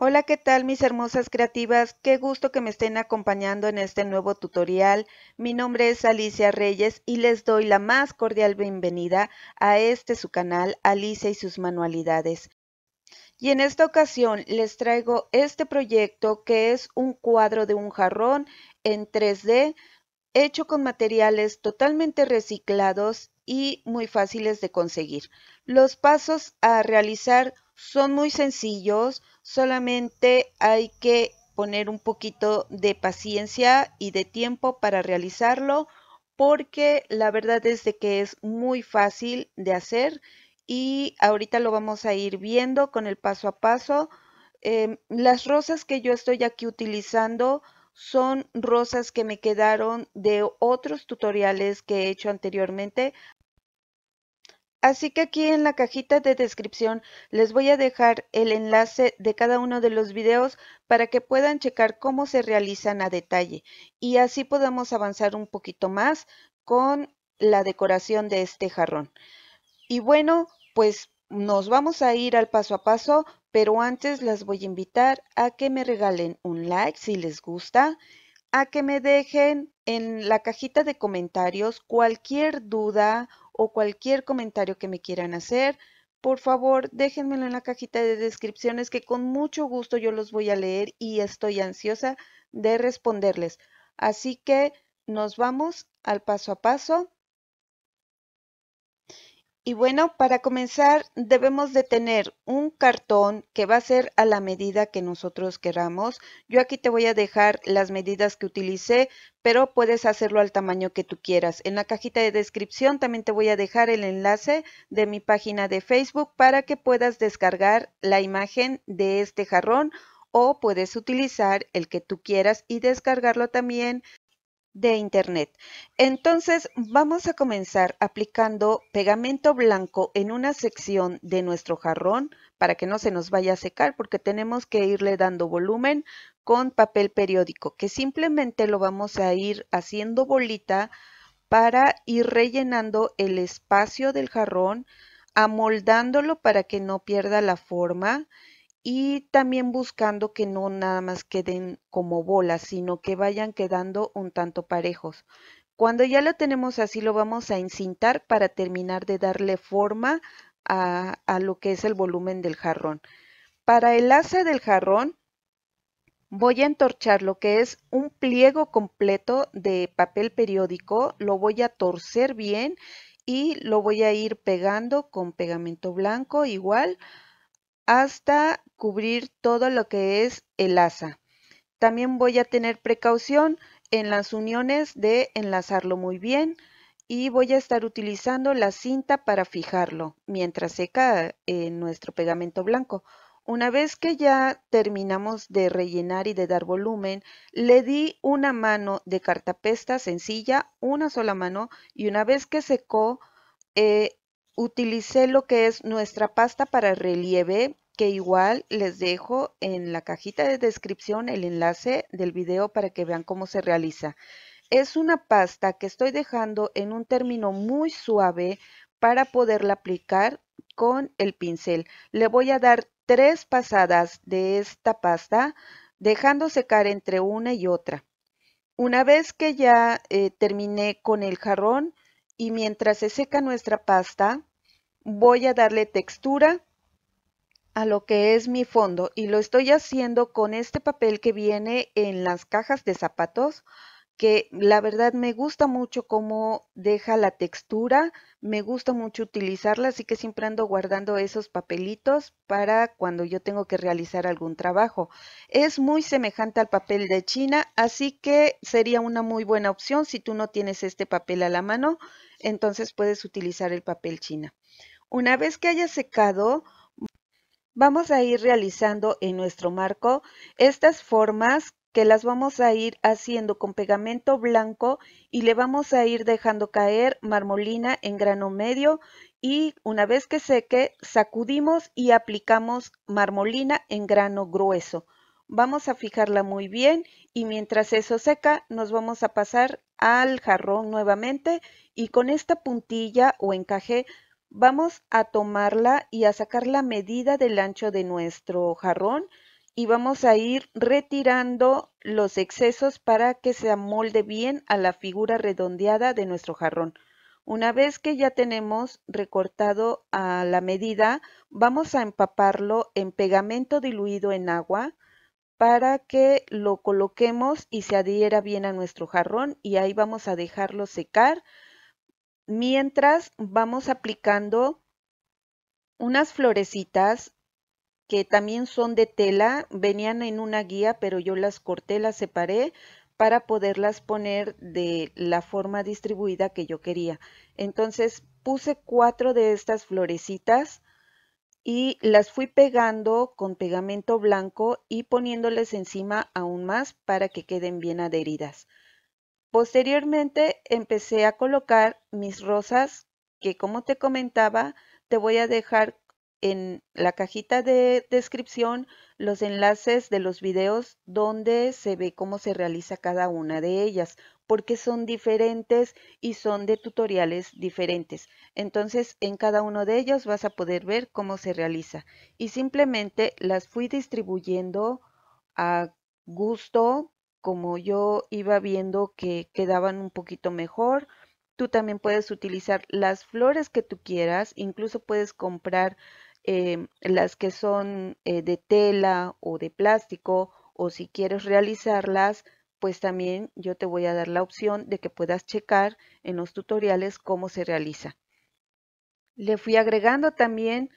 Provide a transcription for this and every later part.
Hola, ¿qué tal mis hermosas creativas? Qué gusto que me estén acompañando en este nuevo tutorial. Mi nombre es Alicia Reyes y les doy la más cordial bienvenida a este su canal Alicia y sus manualidades. Y en esta ocasión les traigo este proyecto que es un cuadro de un jarrón en 3D hecho con materiales totalmente reciclados y muy fáciles de conseguir. Los pasos a realizar son muy sencillos, solamente hay que poner un poquito de paciencia y de tiempo para realizarlo porque la verdad es de que es muy fácil de hacer y ahorita lo vamos a ir viendo con el paso a paso. Em, las rosas que yo estoy aquí utilizando son rosas que me quedaron de otros tutoriales que he hecho anteriormente, Así que aquí en la cajita de descripción les voy a dejar el enlace de cada uno de los videos para que puedan checar cómo se realizan a detalle y así podamos avanzar un poquito más con la decoración de este jarrón. Y bueno, pues nos vamos a ir al paso a paso, pero antes las voy a invitar a que me regalen un like si les gusta, a que me dejen en la cajita de comentarios cualquier duda o cualquier comentario que me quieran hacer, por favor déjenmelo en la cajita de descripciones que con mucho gusto yo los voy a leer y estoy ansiosa de responderles. Así que nos vamos al paso a paso y bueno, para comenzar debemos de tener un cartón que va a ser a la medida que nosotros queramos. Yo aquí te voy a dejar las medidas que utilicé, pero puedes hacerlo al tamaño que tú quieras. En la cajita de descripción también te voy a dejar el enlace de mi página de Facebook para que puedas descargar la imagen de este jarrón o puedes utilizar el que tú quieras y descargarlo también de Internet. Entonces vamos a comenzar aplicando pegamento blanco en una sección de nuestro jarrón para que no se nos vaya a secar porque tenemos que irle dando volumen con papel periódico que simplemente lo vamos a ir haciendo bolita para ir rellenando el espacio del jarrón amoldándolo para que no pierda la forma y también buscando que no nada más queden como bolas, sino que vayan quedando un tanto parejos. Cuando ya lo tenemos así, lo vamos a encintar para terminar de darle forma a, a lo que es el volumen del jarrón. Para el asa del jarrón, voy a entorchar lo que es un pliego completo de papel periódico, lo voy a torcer bien y lo voy a ir pegando con pegamento blanco igual, hasta cubrir todo lo que es el asa. También voy a tener precaución en las uniones de enlazarlo muy bien y voy a estar utilizando la cinta para fijarlo mientras seca eh, nuestro pegamento blanco. Una vez que ya terminamos de rellenar y de dar volumen, le di una mano de cartapesta sencilla, una sola mano, y una vez que secó, eh, utilicé lo que es nuestra pasta para relieve, que igual les dejo en la cajita de descripción el enlace del video para que vean cómo se realiza. Es una pasta que estoy dejando en un término muy suave para poderla aplicar con el pincel. Le voy a dar tres pasadas de esta pasta dejando secar entre una y otra. Una vez que ya eh, terminé con el jarrón y mientras se seca nuestra pasta, voy a darle textura a lo que es mi fondo y lo estoy haciendo con este papel que viene en las cajas de zapatos que la verdad me gusta mucho cómo deja la textura, me gusta mucho utilizarla, así que siempre ando guardando esos papelitos para cuando yo tengo que realizar algún trabajo. Es muy semejante al papel de China, así que sería una muy buena opción si tú no tienes este papel a la mano, entonces puedes utilizar el papel China. Una vez que haya secado, vamos a ir realizando en nuestro marco estas formas que las vamos a ir haciendo con pegamento blanco y le vamos a ir dejando caer marmolina en grano medio y una vez que seque sacudimos y aplicamos marmolina en grano grueso. Vamos a fijarla muy bien y mientras eso seca nos vamos a pasar al jarrón nuevamente y con esta puntilla o encaje vamos a tomarla y a sacar la medida del ancho de nuestro jarrón y vamos a ir retirando los excesos para que se amolde bien a la figura redondeada de nuestro jarrón. Una vez que ya tenemos recortado a la medida, vamos a empaparlo en pegamento diluido en agua para que lo coloquemos y se adhiera bien a nuestro jarrón y ahí vamos a dejarlo secar mientras vamos aplicando unas florecitas que también son de tela, venían en una guía, pero yo las corté, las separé para poderlas poner de la forma distribuida que yo quería. Entonces puse cuatro de estas florecitas y las fui pegando con pegamento blanco y poniéndoles encima aún más para que queden bien adheridas. Posteriormente empecé a colocar mis rosas que como te comentaba te voy a dejar en la cajita de descripción los enlaces de los videos donde se ve cómo se realiza cada una de ellas, porque son diferentes y son de tutoriales diferentes. Entonces, en cada uno de ellos vas a poder ver cómo se realiza. Y simplemente las fui distribuyendo a gusto como yo iba viendo que quedaban un poquito mejor. Tú también puedes utilizar las flores que tú quieras, incluso puedes comprar em, las que son eh, de tela o de plástico o si quieres realizarlas, pues también yo te voy a dar la opción de que puedas checar en los tutoriales cómo se realiza. Le fui agregando también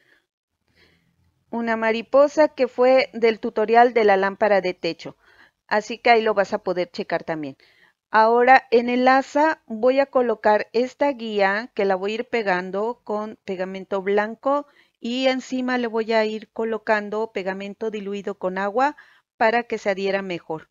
una mariposa que fue del tutorial de la lámpara de techo. Así que ahí lo vas a poder checar también. Ahora en el asa voy a colocar esta guía que la voy a ir pegando con pegamento blanco y encima le voy a ir colocando pegamento diluido con agua para que se adhiera mejor.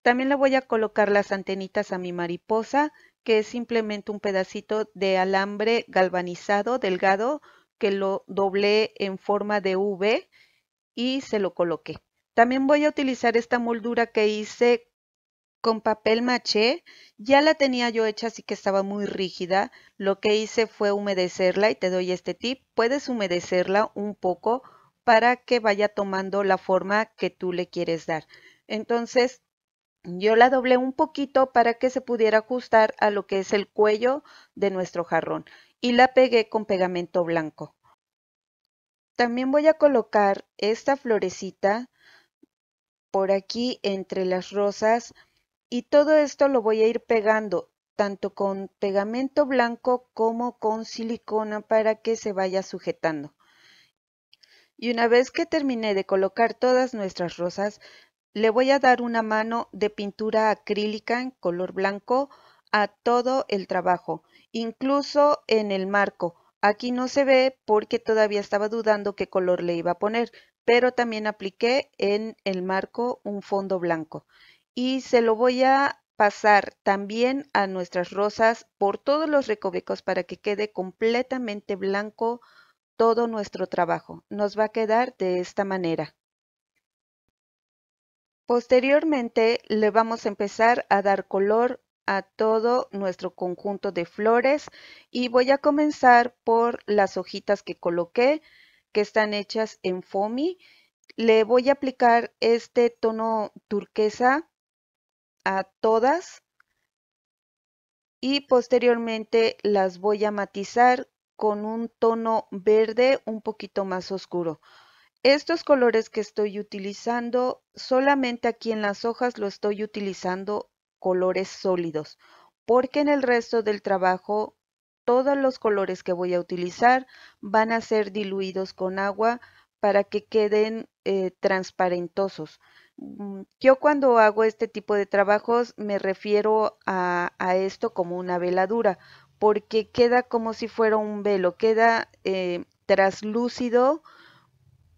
También le voy a colocar las antenitas a mi mariposa, que es simplemente un pedacito de alambre galvanizado delgado que lo doblé en forma de V y se lo coloqué. También voy a utilizar esta moldura que hice con papel maché. Ya la tenía yo hecha, así que estaba muy rígida. Lo que hice fue humedecerla y te doy este tip. Puedes humedecerla un poco para que vaya tomando la forma que tú le quieres dar. Entonces, yo la doblé un poquito para que se pudiera ajustar a lo que es el cuello de nuestro jarrón y la pegué con pegamento blanco. También voy a colocar esta florecita por aquí entre las rosas y todo esto lo voy a ir pegando tanto con pegamento blanco como con silicona para que se vaya sujetando. Y una vez que terminé de colocar todas nuestras rosas, le voy a dar una mano de pintura acrílica en color blanco a todo el trabajo, incluso en el marco. Aquí no se ve porque todavía estaba dudando qué color le iba a poner, pero también apliqué en el marco un fondo blanco. Y se lo voy a pasar también a nuestras rosas por todos los recovecos para que quede completamente blanco todo nuestro trabajo. Nos va a quedar de esta manera. Posteriormente le vamos a empezar a dar color a todo nuestro conjunto de flores y voy a comenzar por las hojitas que coloqué están hechas en foamy. Le voy a aplicar este tono turquesa a todas y posteriormente las voy a matizar con un tono verde un poquito más oscuro. Estos colores que estoy utilizando, solamente aquí en las hojas lo estoy utilizando colores sólidos, porque en el resto del trabajo todos los colores que voy a utilizar van a ser diluidos con agua para que queden eh, transparentosos. Mm, yo cuando hago este tipo de trabajos me refiero a, esto como una veladura, porque queda como si fuera un velo, queda eh, traslúcido,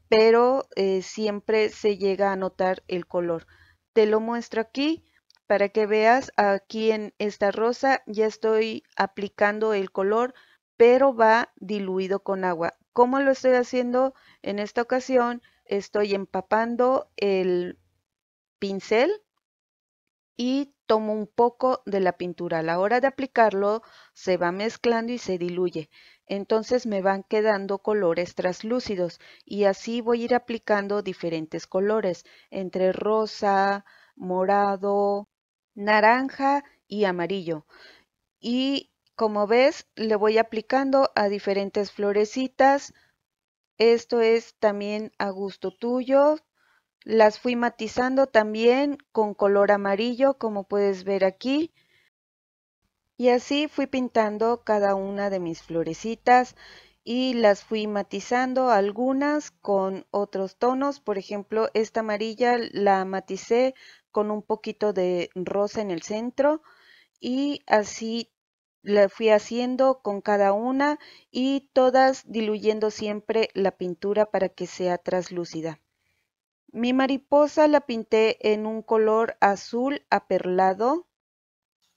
pero eh, siempre se llega a notar el color. Te lo muestro aquí para que veas aquí en esta rosa ya estoy aplicando el color pero va diluido con agua. ¿Cómo lo estoy haciendo? En esta ocasión estoy empapando el pincel y tomo un poco de la pintura. A la hora de aplicarlo se va mezclando y se diluye. Entonces me van quedando colores traslúcidos. y así voy a ir aplicando diferentes colores entre rosa, morado, naranja y amarillo. Y como ves, le voy aplicando a diferentes florecitas. Esto es también a gusto tuyo. Las fui matizando también con color amarillo, como puedes ver aquí. Y así fui pintando cada una de mis florecitas y las fui matizando algunas con otros tonos. Por ejemplo, esta amarilla la maticé con un poquito de rosa en el centro y así la fui haciendo con cada una y todas diluyendo siempre la pintura para que sea traslúcida. Mi mariposa la pinté en un color azul aperlado.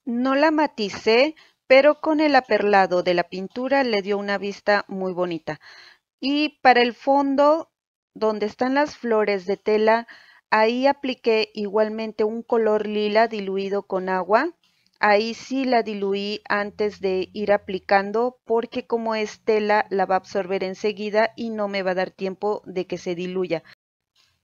No la maticé, pero con el aperlado de la pintura le dio una vista muy bonita. Y para el fondo, donde están las flores de tela, Ahí apliqué igualmente un color lila diluido con agua. Ahí sí la diluí antes de ir aplicando porque como es tela la va a absorber enseguida y no me va a dar tiempo de que se diluya.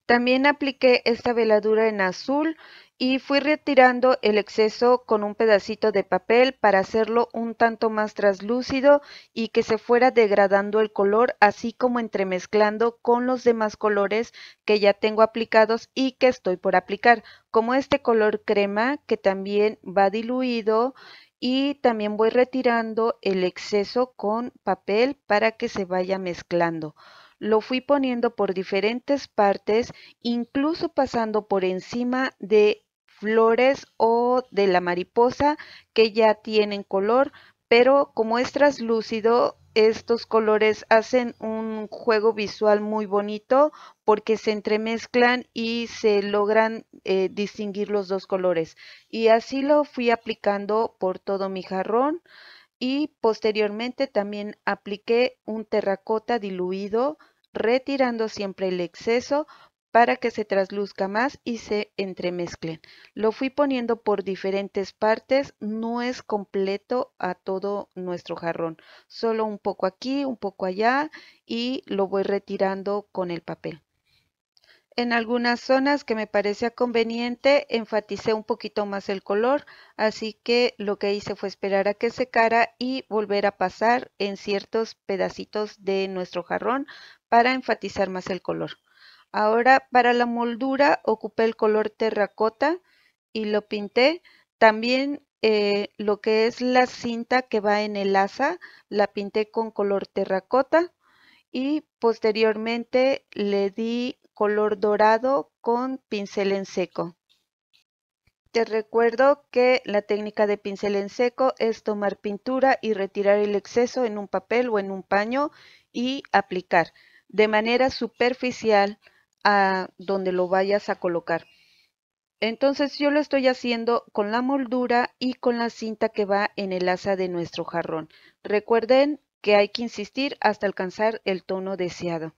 También apliqué esta veladura en azul y fui retirando el exceso con un pedacito de papel para hacerlo un tanto más translúcido y que se fuera degradando el color así como entremezclando con los demás colores que ya tengo aplicados y que estoy por aplicar como este color crema que también va diluido y también voy retirando el exceso con papel para que se vaya mezclando lo fui poniendo por diferentes partes, incluso pasando por encima de flores o de la mariposa que ya tienen color, pero como es traslúcido, estos colores hacen un juego visual muy bonito porque se entremezclan y se logran eh, distinguir los dos colores. Y así lo fui aplicando por todo mi jarrón y posteriormente también apliqué un terracota diluido retirando siempre el exceso para que se trasluzca más y se entremezclen. Lo fui poniendo por diferentes partes, no es completo a todo nuestro jarrón, solo un poco aquí, un poco allá y lo voy retirando con el papel. En algunas zonas que me parecía conveniente enfaticé un poquito más el color, así que lo que hice fue esperar a que secara y volver a pasar en ciertos pedacitos de nuestro jarrón para enfatizar más el color. Ahora para la moldura ocupé el color terracota y lo pinté. También eh, lo que es la cinta que va en el asa, la pinté con color terracota y posteriormente le di color dorado con pincel en seco. Te recuerdo que la técnica de pincel en seco es tomar pintura y retirar el exceso en un papel o en un paño y aplicar de manera superficial a donde lo vayas a colocar. Entonces yo lo estoy haciendo con la moldura y con la cinta que va en el asa de nuestro jarrón. Recuerden que hay que insistir hasta alcanzar el tono deseado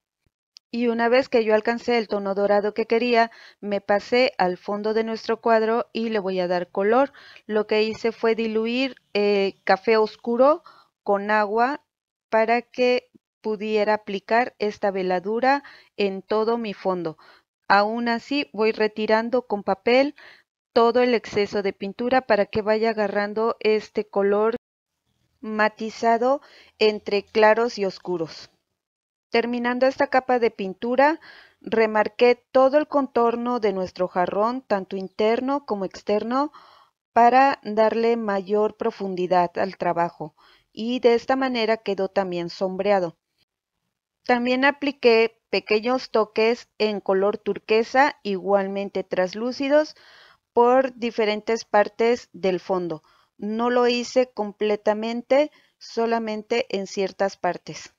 y una vez que yo alcancé el tono dorado que quería, me pasé al fondo de nuestro cuadro y le voy a dar color. Lo que hice fue diluir eh, café oscuro con agua para que pudiera aplicar esta veladura en todo mi fondo. Aún así voy retirando con papel todo el exceso de pintura para que vaya agarrando este color matizado entre claros y oscuros. Terminando esta capa de pintura, remarqué todo el contorno de nuestro jarrón, tanto interno como externo, para darle mayor profundidad al trabajo y de esta manera quedó también sombreado. También apliqué pequeños toques en color turquesa, igualmente translúcidos, por diferentes partes del fondo. No lo hice completamente, solamente en ciertas partes.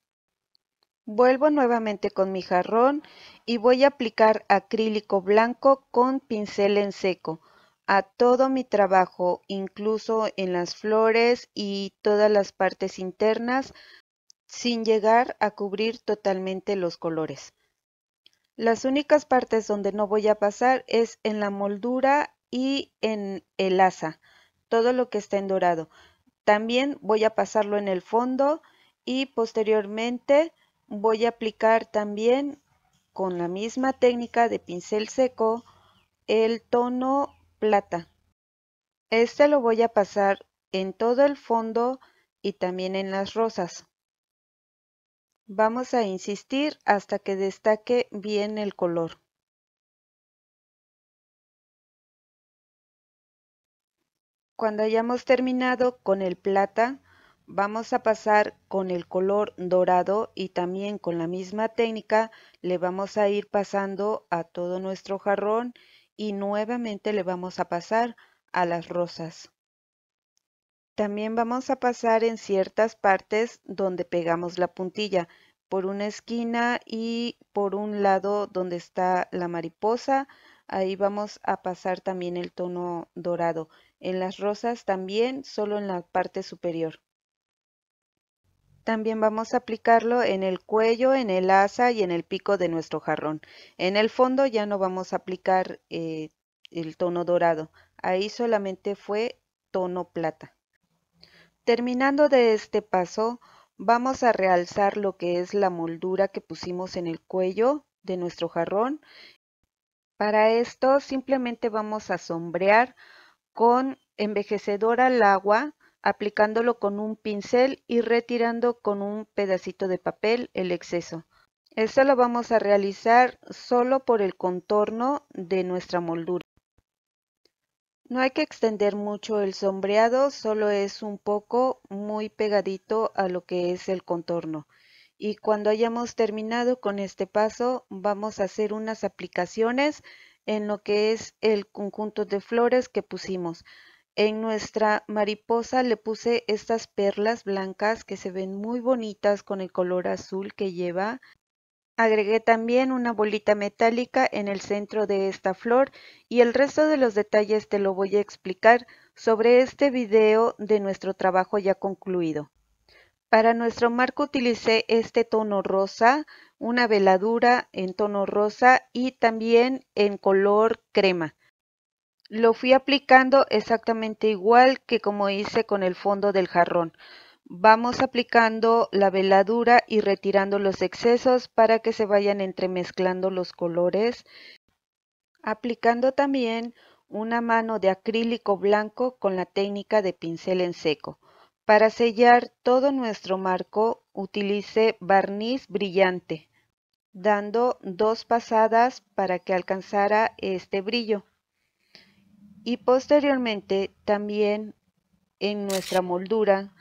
Vuelvo nuevamente con mi jarrón y voy a aplicar acrílico blanco con pincel en seco a todo mi trabajo, incluso en las flores y todas las partes internas, sin llegar a cubrir totalmente los colores. Las únicas partes donde no voy a pasar es en la moldura y en el asa, todo lo que está en dorado. También voy a pasarlo en el fondo y posteriormente voy a aplicar también con la misma técnica de pincel seco el tono plata. Este lo voy a pasar en todo el fondo y también en las rosas. Vamos a insistir hasta que destaque bien el color. Cuando hayamos terminado con el plata, vamos a pasar con el color dorado y también con la misma técnica le vamos a ir pasando a todo nuestro jarrón y nuevamente le vamos a pasar a las rosas. También vamos a pasar en ciertas partes donde pegamos la puntilla, por una esquina y por un lado donde está la mariposa, ahí vamos a pasar también el tono dorado. En las rosas también, solo en la parte superior. También vamos a aplicarlo en el cuello, en el asa y en el pico de nuestro jarrón. En el fondo ya no vamos a aplicar eh, el tono dorado, ahí solamente fue tono plata. Terminando de este paso, vamos a realzar lo que es la moldura que pusimos en el cuello de nuestro jarrón. Para esto simplemente vamos a sombrear con envejecedora al agua aplicándolo con un pincel y retirando con un pedacito de papel el exceso. Esto lo vamos a realizar solo por el contorno de nuestra moldura. No hay que extender mucho el sombreado, solo es un poco muy pegadito a lo que es el contorno. Y cuando hayamos terminado con este paso, vamos a hacer unas aplicaciones en lo que es el conjunto de flores que pusimos. En nuestra mariposa le puse estas perlas blancas que se ven muy bonitas con el color azul que lleva. Agregué también una bolita metálica en el centro de esta flor y el resto de los detalles te lo voy a explicar sobre este video de nuestro trabajo ya concluido. Para nuestro marco utilicé este tono rosa, una veladura en tono rosa y también en color crema. Lo fui aplicando exactamente igual que como hice con el fondo del jarrón. Vamos aplicando la veladura y retirando los excesos para que se vayan entremezclando los colores. Aplicando también una mano de acrílico blanco con la técnica de pincel en seco. Para sellar todo nuestro marco utilice barniz brillante, dando dos pasadas para que alcanzara este brillo y posteriormente también en nuestra moldura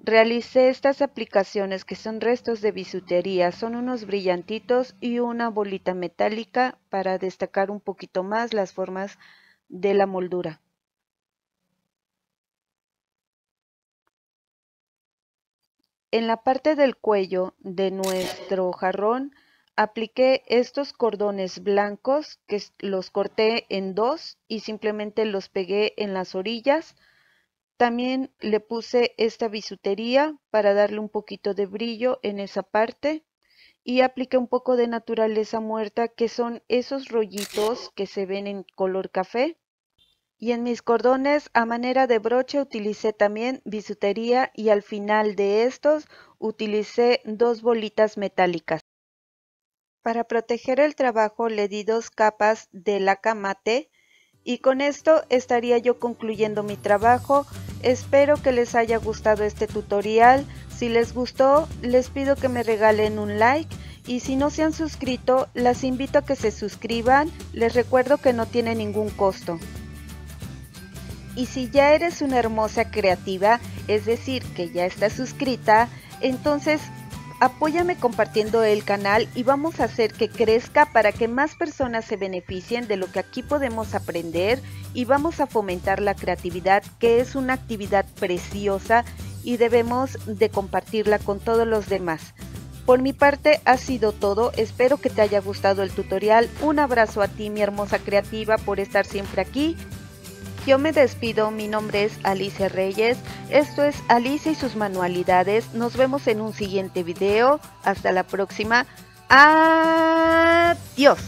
realicé estas aplicaciones que son restos de bisutería, son unos brillantitos y una bolita metálica para destacar un poquito más las formas de la moldura. En la parte del cuello de nuestro jarrón apliqué estos cordones blancos que los corté en dos y simplemente los pegué en las orillas. También le puse esta bisutería para darle un poquito de brillo en esa parte y apliqué un poco de naturaleza muerta que son esos rollitos que se ven en color café. Y en mis cordones a manera de broche utilicé también bisutería y al final de estos utilicé dos bolitas metálicas. Para proteger el trabajo le di dos capas de laca mate y con esto estaría yo concluyendo mi trabajo. Espero que les haya gustado este tutorial. Si les gustó, les pido que me regalen un like y si no se han suscrito, las invito a que se suscriban. Les recuerdo que no tiene ningún costo. Y si ya eres una hermosa creativa, es decir, que ya estás suscrita, entonces Apóyame compartiendo el canal y vamos a hacer que crezca para que más personas se beneficien de lo que aquí podemos aprender y vamos a fomentar la creatividad que es una actividad preciosa y debemos de compartirla con todos los demás. Por mi parte ha sido todo, espero que te haya gustado el tutorial, un abrazo a ti mi hermosa creativa por estar siempre aquí yo me despido, mi nombre es Alicia Reyes, esto es Alicia y sus manualidades, nos vemos en un siguiente video, hasta la próxima, adiós.